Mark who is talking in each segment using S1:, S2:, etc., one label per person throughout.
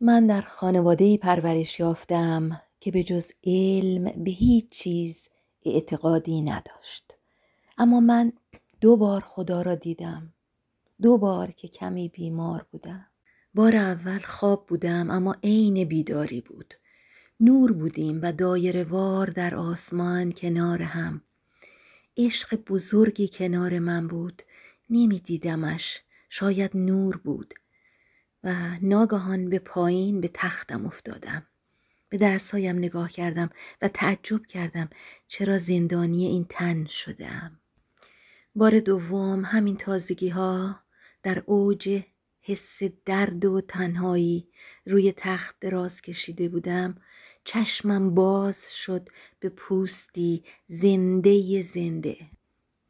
S1: من در خانواده پرورش یافتم که به جز علم به هیچ چیز اعتقادی نداشت اما من دو بار خدا را دیدم دو بار که کمی بیمار بودم بار اول خواب بودم اما عین بیداری بود نور بودیم و دایره وار در آسمان کنار هم عشق بزرگی کنار من بود نمی دیدمش شاید نور بود و ناگهان به پایین به تختم افتادم. به دستهایم نگاه کردم و تعجب کردم چرا زندانی این تن شدم. بار دوم همین تازگی ها در اوج حس درد و تنهایی روی تخت دراز کشیده بودم چشمم باز شد به پوستی زنده زنده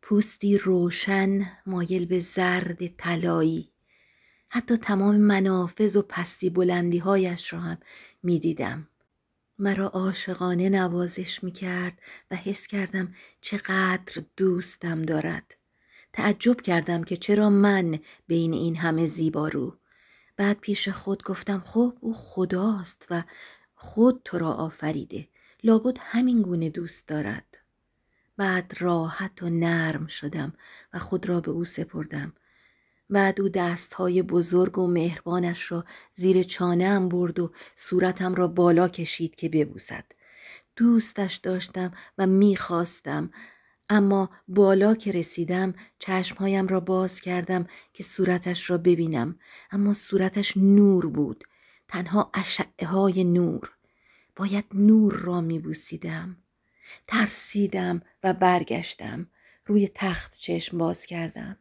S1: پوستی روشن مایل به زرد طلایی حتی تمام منافذ و پستی بلندی هایش را هم می دیدم. مرا عاشقانه نوازش می کرد و حس کردم چقدر دوستم دارد. تعجب کردم که چرا من بین این همه زیبارو بعد پیش خود گفتم خب او خداست و خود تو را آفریده لابد همین گونه دوست دارد بعد راحت و نرم شدم و خود را به او سپردم بعد او دستهای بزرگ و مهربانش را زیر هم برد و صورتم را بالا کشید که ببوسد دوستش داشتم و میخواستم اما بالا که رسیدم چشمهایم را باز کردم که صورتش را ببینم اما صورتش نور بود تنها اشعه های نور باید نور را میبوسیدم ترسیدم و برگشتم روی تخت چشم باز کردم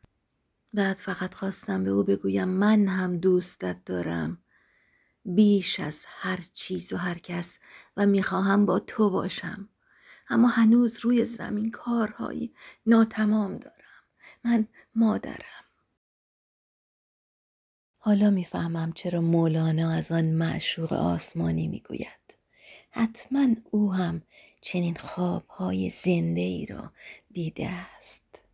S1: بعد فقط خواستم به او بگویم من هم دوستت دارم بیش از هر چیز و هر کس و میخواهم با تو باشم اما هنوز روی زمین کارهایی ناتمام دارم من مادرم حالا میفهمم چرا مولانا از آن معشوق آسمانی میگوید حتما او هم چنین خوابهای زنده ای را دیده است